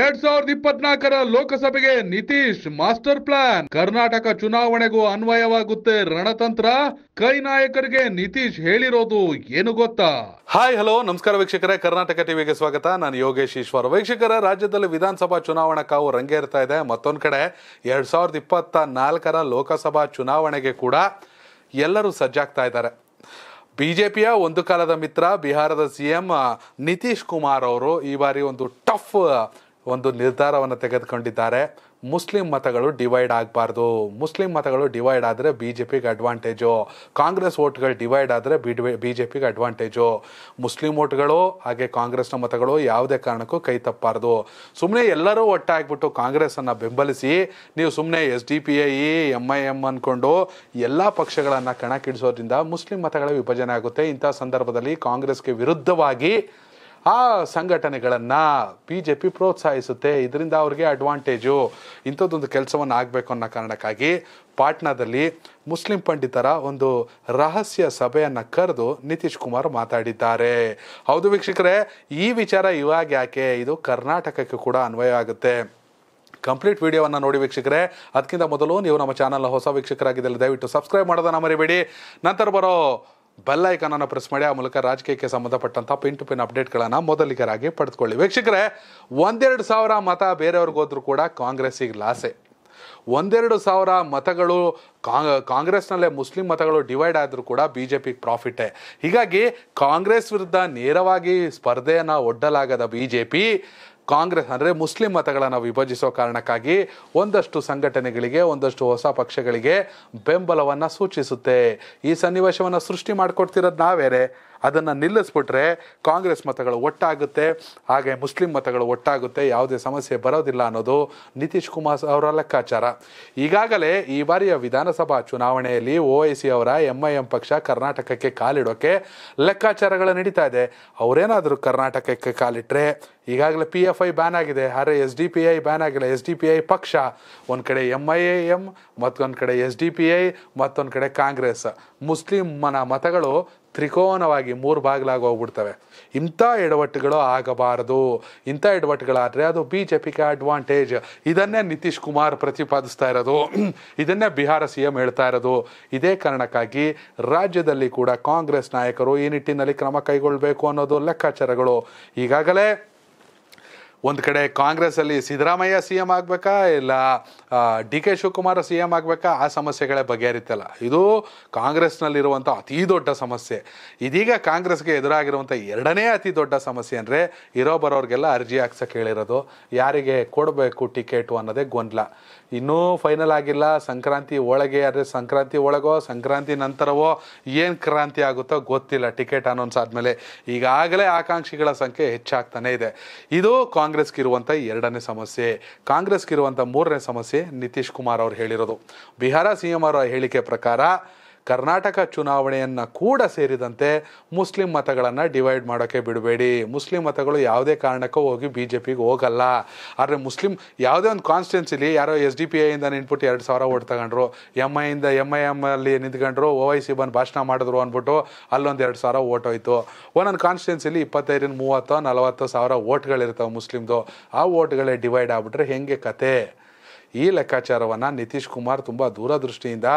ಎರಡ್ ಸಾವಿರದ ಇಪ್ಪತ್ನಾಲ್ಕರ ಲೋಕಸಭೆಗೆ ನಿತೀಶ್ ಮಾಸ್ಟರ್ ಪ್ಲಾನ್ ಕರ್ನಾಟಕ ಚುನಾವಣೆಗೂ ಅನ್ವಯವಾಗುತ್ತೆ ರಣತಂತ್ರ ಕೈ ನಾಯಕರಿಗೆ ನಿತೀಶ್ ಹೇಳಿರೋದು ಏನು ಗೊತ್ತಾ ಹಾಯ್ ಹಲೋ ನಮಸ್ಕಾರ ವೀಕ್ಷಕರೇ ಕರ್ನಾಟಕ ಟಿವಿಗೆ ಸ್ವಾಗತ ನಾನು ಯೋಗೇಶ್ ಈಶ್ವರ್ ವೀಕ್ಷಕರ ರಾಜ್ಯದಲ್ಲಿ ವಿಧಾನಸಭಾ ಚುನಾವಣಾ ಕಾವು ರಂಗೇರ್ತಾ ಇದೆ ಮತ್ತೊಂದ್ ಕಡೆ ಎರಡ್ ಸಾವಿರದ ಇಪ್ಪತ್ತ ನಾಲ್ಕರ ಲೋಕಸಭಾ ಚುನಾವಣೆಗೆ ಕೂಡ ಎಲ್ಲರೂ ಸಜ್ಜಾಗ್ತಾ ಇದ್ದಾರೆ ಬಿಜೆಪಿಯ ಒಂದು ಕಾಲದ ಮಿತ್ರ ಬಿಹಾರದ ಸಿಎಂ ನಿತೀಶ್ ಕುಮಾರ್ ಅವರು ಈ ಬಾರಿ ಒಂದು ಟಫ್ ಒಂದು ನಿರ್ಧಾರವನ್ನು ತೆಗೆದುಕೊಂಡಿದ್ದಾರೆ ಮುಸ್ಲಿಂ ಮತಗಳು ಡಿವೈಡ್ ಆಗಬಾರ್ದು ಮುಸ್ಲಿಂ ಮತಗಳು ಡಿವೈಡ್ ಆದರೆ ಬಿ ಜೆ ಪಿಗೆ ಅಡ್ವಾಂಟೇಜು ಕಾಂಗ್ರೆಸ್ ಓಟ್ಗಳು ಡಿವೈಡ್ ಆದರೆ ಬಿ ಬಿ ಜೆ ಪಿಗೆ ಅಡ್ವಾಂಟೇಜು ಮುಸ್ಲಿಂ ಓಟ್ಗಳು ಹಾಗೆ ಕಾಂಗ್ರೆಸ್ನ ಮತಗಳು ಯಾವುದೇ ಕಾರಣಕ್ಕೂ ಕೈ ತಪ್ಪಬಾರ್ದು ಸುಮ್ಮನೆ ಎಲ್ಲರೂ ಒಟ್ಟಾಗ್ಬಿಟ್ಟು ಕಾಂಗ್ರೆಸ್ಸನ್ನು ಬೆಂಬಲಿಸಿ ನೀವು ಸುಮ್ಮನೆ S D P I M I M ಅಂದ್ಕೊಂಡು ಎಲ್ಲ ಪಕ್ಷಗಳನ್ನು ಕಣಕ್ಕಿಡಿಸೋದ್ರಿಂದ ಮುಸ್ಲಿಂ ಮತಗಳ ವಿಭಜನೆ ಆಗುತ್ತೆ ಇಂಥ ಸಂದರ್ಭದಲ್ಲಿ ಕಾಂಗ್ರೆಸ್ಗೆ ವಿರುದ್ಧವಾಗಿ ಆ ಸಂಘಟನೆಗಳನ್ನು ಬಿ ಜೆ ಪಿ ಪ್ರೋತ್ಸಾಹಿಸುತ್ತೆ ಇದರಿಂದ ಅವ್ರಿಗೆ ಅಡ್ವಾಂಟೇಜು ಇಂಥದ್ದೊಂದು ಕೆಲಸವನ್ನು ಆಗಬೇಕು ಅನ್ನೋ ಕಾರಣಕ್ಕಾಗಿ ಪಾಟ್ನಾದಲ್ಲಿ ಮುಸ್ಲಿಂ ಪಂಡಿತರ ಒಂದು ರಹಸ್ಯ ಸಭೆಯನ್ನು ಕರೆದು ನಿತೀಶ್ ಕುಮಾರ್ ಮಾತಾಡಿದ್ದಾರೆ ಹೌದು ವೀಕ್ಷಕರೇ ಈ ವಿಚಾರ ಇವಾಗ ಯಾಕೆ ಇದು ಕರ್ನಾಟಕಕ್ಕೆ ಕೂಡ ಅನ್ವಯ ಆಗುತ್ತೆ ಕಂಪ್ಲೀಟ್ ವಿಡಿಯೋವನ್ನು ನೋಡಿ ವೀಕ್ಷಕರೇ ಅದಕ್ಕಿಂತ ಮೊದಲು ನೀವು ನಮ್ಮ ಚಾನಲ್ ಹೊಸ ವೀಕ್ಷಕರಾಗಿದ್ದಲ್ಲಿ ದಯವಿಟ್ಟು ಸಬ್ಸ್ಕ್ರೈಬ್ ಮಾಡೋದನ್ನು ಮರಿಬೇಡಿ ನಂತರ ಬರೋ ಬೆಲ್ ಐಕಾನನ್ನು ಪ್ರೆಸ್ ಮಾಡಿ ಆ ಮೂಲಕ ರಾಜಕೀಯಕ್ಕೆ ಸಂಬಂಧಪಟ್ಟಂಥ ಪಿನ್ ಟು ಪಿನ್ ಅಪ್ಡೇಟ್ಗಳನ್ನು ಮೊದಲಿಗರಾಗಿ ಪಡೆದುಕೊಳ್ಳಿ ವೀಕ್ಷಕರೇ ಒಂದೆರಡು ಸಾವಿರ ಮತ ಬೇರೆಯವ್ರಿಗೋದ್ರೂ ಕೂಡ ಕಾಂಗ್ರೆಸ್ಸಿಗೆ ಲಾಸೆ ಒಂದೆರಡು ಸಾವಿರ ಮತಗಳು ಕಾಂಗ್ರೆಸ್ನಲ್ಲೇ ಮುಸ್ಲಿಂ ಮತಗಳು ಡಿವೈಡ್ ಆದರೂ ಕೂಡ ಬಿ ಜೆ ಪಿಗೆ ಪ್ರಾಫಿಟ್ಟೇ ಹೀಗಾಗಿ ಕಾಂಗ್ರೆಸ್ ವಿರುದ್ಧ ನೇರವಾಗಿ ಸ್ಪರ್ಧೆಯನ್ನು ಒಡ್ಡಲಾಗದ ಬಿ ಜೆ ಪಿ ಕಾಂಗ್ರೆಸ್ ಅಂದರೆ ಮುಸ್ಲಿಂ ಮತಗಳನ್ನು ವಿಭಜಿಸೋ ಕಾರಣಕ್ಕಾಗಿ ಒಂದಷ್ಟು ಸಂಘಟನೆಗಳಿಗೆ ಒಂದಷ್ಟು ಹೊಸ ಪಕ್ಷಗಳಿಗೆ ಬೆಂಬಲವನ್ನು ಸೂಚಿಸುತ್ತೆ ಈ ಸನ್ನಿವೇಶವನ್ನು ಸೃಷ್ಟಿ ಮಾಡಿಕೊಡ್ತಿರೋದು ನಾವೇರೆ ಅದನ್ನು ನಿಲ್ಲಿಸ್ಬಿಟ್ರೆ ಕಾಂಗ್ರೆಸ್ ಮತಗಳು ಒಟ್ಟಾಗುತ್ತೆ ಹಾಗೆ ಮುಸ್ಲಿಂ ಮತಗಳು ಒಟ್ಟಾಗುತ್ತೆ ಯಾವುದೇ ಸಮಸ್ಯೆ ಬರೋದಿಲ್ಲ ಅನ್ನೋದು ನಿತೀಶ್ ಕುಮಾರ್ ಅವರ ಲೆಕ್ಕಾಚಾರ ಈಗಾಗಲೇ ಈ ಬಾರಿಯ ವಿಧಾನಸಭಾ ಚುನಾವಣೆಯಲ್ಲಿ ಓವೈಸಿ ಅವರ ಎಂ ಪಕ್ಷ ಕರ್ನಾಟಕಕ್ಕೆ ಕಾಲಿಡೋಕೆ ಲೆಕ್ಕಾಚಾರಗಳು ನಡೀತಾ ಇದೆ ಅವರೇನಾದರೂ ಕರ್ನಾಟಕಕ್ಕೆ ಕಾಲಿಟ್ರೆ ಈಗಾಗಲೇ ಪಿ ಎಫ್ ಐ ಬ್ಯಾನ್ ಆಗಿದೆ ಅರೆ S D P I ban ಆಗಿಲ್ಲ ಎಸ್ ಡಿ ಪಿ ಐ ಪಕ್ಷ ಒಂದು ಕಡೆ ಎಮ್ ಐ ಎ ಎಮ್ ಮತ್ತೊಂದು ಕಡೆ ಎಸ್ ಡಿ ಪಿ ಐ ಮತ್ತೊಂದು ಕಡೆ ಕಾಂಗ್ರೆಸ್ ಮುಸ್ಲಿಮನ ಮತಗಳು ತ್ರಿಕೋನವಾಗಿ ಮೂರು ಭಾಗಲಾಗಿ ಹೋಗ್ಬಿಡ್ತವೆ ಇಂಥ ಎಡವಟ್ಟುಗಳು ಆಗಬಾರದು ಇಂಥ ಎಡವಟ್ಟುಗಳಾದರೆ ಅದು ಬಿ ಜೆ ಪಿಗೆ ಅಡ್ವಾಂಟೇಜ್ ಇದನ್ನೇ ನಿತೀಶ್ ಕುಮಾರ್ ಪ್ರತಿಪಾದಿಸ್ತಾ ಇರೋದು ಇದನ್ನೇ ಬಿಹಾರ ಸಿ ಎಂ ಹೇಳ್ತಾ ಇರೋದು ಇದೇ ಕಾರಣಕ್ಕಾಗಿ ರಾಜ್ಯದಲ್ಲಿ ಕೂಡ ಕಾಂಗ್ರೆಸ್ ನಾಯಕರು ಈ ನಿಟ್ಟಿನಲ್ಲಿ ಕ್ರಮ ಕೈಗೊಳ್ಳಬೇಕು ಅನ್ನೋದು ಲೆಕ್ಕಾಚಾರಗಳು ಈಗಾಗಲೇ ಒಂದು ಕಡೆ ಕಾಂಗ್ರೆಸ್ಸಲ್ಲಿ ಸಿದ್ದರಾಮಯ್ಯ ಸಿ ಎಮ್ ಆಗಬೇಕಾ ಇಲ್ಲ D K Shivakumar C M ಆಗಬೇಕಾ ಆ ಸಮಸ್ಯೆಗಳೇ ಬಗೆಹರಿತಲ್ಲ ಇದು ಕಾಂಗ್ರೆಸ್ನಲ್ಲಿರುವಂಥ ಅತಿ ದೊಡ್ಡ ಸಮಸ್ಯೆ ಇದೀಗ ಕಾಂಗ್ರೆಸ್ಗೆ ಎದುರಾಗಿರುವಂಥ ಎರಡನೇ ಅತಿ ದೊಡ್ಡ ಸಮಸ್ಯೆ ಅಂದರೆ ಇರೋ ಬರೋರಿಗೆಲ್ಲ ಅರ್ಜಿ ಹಾಕ್ಸಕ್ಕೆ ಹೇಳಿರೋದು ಯಾರಿಗೆ ಕೊಡಬೇಕು ಟಿಕೆಟು ಅನ್ನೋದೇ ಗೊಂದಲ ಇನ್ನೂ ಫೈನಲ್ ಆಗಿಲ್ಲ ಸಂಕ್ರಾಂತಿ ಒಳಗೆ ಆದರೆ ಸಂಕ್ರಾಂತಿ ಒಳಗೋ ಸಂಕ್ರಾಂತಿ ನಂತರವೋ ಏನು ಕ್ರಾಂತಿ ಆಗುತ್ತೋ ಗೊತ್ತಿಲ್ಲ ಟಿಕೆಟ್ ಅನೌನ್ಸ್ ಆದಮೇಲೆ ಈಗಾಗಲೇ ಆಕಾಂಕ್ಷಿಗಳ ಸಂಖ್ಯೆ ಹೆಚ್ಚಾಗ್ತಾನೇ ಇದೆ ಇದು ಕಾಂಗ್ರೆಸ್ ಕಾಂಗ್ರೆಸ್ಗೆ ಇರುವಂಥ ಎರಡನೇ ಸಮಸ್ಯೆ ಕಾಂಗ್ರೆಸ್ಗೆ ಇರುವಂಥ ಮೂರನೇ ಸಮಸ್ಯೆ ನಿತೀಶ್ ಕುಮಾರ್ ಅವರು ಹೇಳಿರೋದು ಬಿಹಾರ ಸಿಎಂ ಅವರ ಹೇಳಿಕೆ ಪ್ರಕಾರ ಕರ್ನಾಟಕ ಚುನಾವಣೆಯನ್ನು ಕೂಡ ಸೇರಿದಂತೆ ಮುಸ್ಲಿಂ ಮತಗಳನ್ನು ಡಿವೈಡ್ ಮಾಡೋಕ್ಕೆ ಬಿಡಬೇಡಿ ಮುಸ್ಲಿಂ ಮತಗಳು ಯಾವುದೇ ಕಾರಣಕ್ಕೂ ಹೋಗಿ ಬಿ ಜೆ ಪಿಗೆ ಹೋಗಲ್ಲ ಆದರೆ ಮುಸ್ಲಿಂ ಯಾವುದೇ ಒಂದು ಕಾನ್ಸ್ಟಿಟ್ಯೂನ್ಸಿಲಿ ಯಾರೋ ಎಸ್ ಡಿ ಪಿ ಐಯಿಂದ ನಿಂತ್ಬಿಟ್ಟು ಎರಡು ಸಾವಿರ ಓಟ್ ತಗೊಂಡ್ರು ಎಮ್ ಐಯಿಂದ ಎಮ್ ಐ ಎಮ್ ಅಲ್ಲಿ ನಿಂತ್ಕೊಂಡ್ರು ಓ ವೈ ಸಿ ಬಂದು ಭಾಷಣ ಮಾಡಿದ್ರು ಅಂದ್ಬಿಟ್ಟು ಅಲ್ಲೊಂದು ಎರಡು ಸಾವಿರ ಓಟ್ ಹೋಯ್ತು ಒಂದೊಂದು ಕಾನ್ಸ್ಟಿಟ್ಯೂನ್ಸಿಲಿ ಇಪ್ಪತ್ತೈದರಿಂದ ಮೂವತ್ತೋ ನಲವತ್ತೋ ಸಾವಿರ ಓಟ್ಗಳಿರ್ತಾವೆ ಮುಸ್ಲಿಮ್ದು ಆ ಓಟ್ಗಳೇ ಡಿವೈಡ್ ಆಗಿಬಿಟ್ರೆ ಹೆಂಗೆ ಕತೆ ಈ ಲೆಕ್ಕಾಚಾರವನ್ನು ನಿತೀಶ್ ಕುಮಾರ್ ತುಂಬ ದೂರದೃಷ್ಟಿಯಿಂದ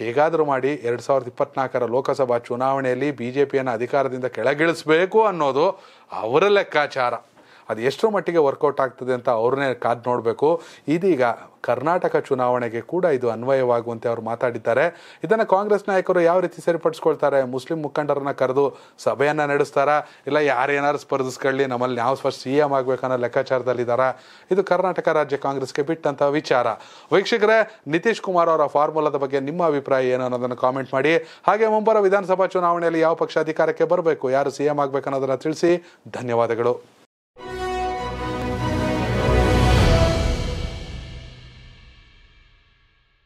ಹೇಗಾದರೂ ಮಾಡಿ ಎರಡು ಸಾವಿರದ ಇಪ್ಪತ್ನಾಲ್ಕರ ಲೋಕಸಭಾ ಚುನಾವಣೆಯಲ್ಲಿ ಬಿ ಜೆ ಪಿಯನ್ನು ಅಧಿಕಾರದಿಂದ ಕೆಳಗಿಳಿಸಬೇಕು ಅನ್ನೋದು ಅವರ ಲೆಕ್ಕಾಚಾರ ಅದು ಎಷ್ಟರ ಮಟ್ಟಿಗೆ ವರ್ಕೌಟ್ ಆಗ್ತದೆ ಅಂತ ಅವ್ರನ್ನೇ ಕಾದು ನೋಡಬೇಕು ಇದೀಗ ಕರ್ನಾಟಕ ಚುನಾವಣೆಗೆ ಕೂಡ ಇದು ಅನ್ವಯವಾಗುವಂತೆ ಅವರು ಮಾತಾಡಿದ್ದಾರೆ ಇದನ್ನು ಕಾಂಗ್ರೆಸ್ ನಾಯಕರು ಯಾವ ರೀತಿ ಸರಿಪಡಿಸ್ಕೊಳ್ತಾರೆ ಮುಸ್ಲಿಂ ಮುಖಂಡರನ್ನ ಕರೆದು ಸಭೆಯನ್ನು ನಡೆಸ್ತಾರಾ ಇಲ್ಲ ಯಾರೇನಾದ್ರು ಸ್ಪರ್ಧಿಸ್ಕೊಳ್ಳಿ ನಮ್ಮಲ್ಲಿ ನಾವು ಫಸ್ಟ್ ಸಿ ಎಂ ಆಗಬೇಕನ್ನೋ ಲೆಕ್ಕಾಚಾರದಲ್ಲಿದ್ದಾರಾ ಇದು ಕರ್ನಾಟಕ ರಾಜ್ಯ ಕಾಂಗ್ರೆಸ್ಗೆ ಬಿಟ್ಟಂತಹ ವಿಚಾರ ವೀಕ್ಷಕರೇ ನಿತೀಶ್ ಕುಮಾರ್ ಅವರ ಫಾರ್ಮುಲಾದ ಬಗ್ಗೆ ನಿಮ್ಮ ಅಭಿಪ್ರಾಯ ಏನು ಅನ್ನೋದನ್ನು ಕಾಮೆಂಟ್ ಮಾಡಿ ಹಾಗೆ ಮುಂಬರುವ ವಿಧಾನಸಭಾ ಚುನಾವಣೆಯಲ್ಲಿ ಯಾವ ಪಕ್ಷ ಅಧಿಕಾರಕ್ಕೆ ಬರಬೇಕು ಯಾರು ಸಿ ಎಂ ಆಗಬೇಕನ್ನೋದನ್ನು ತಿಳಿಸಿ ಧನ್ಯವಾದಗಳು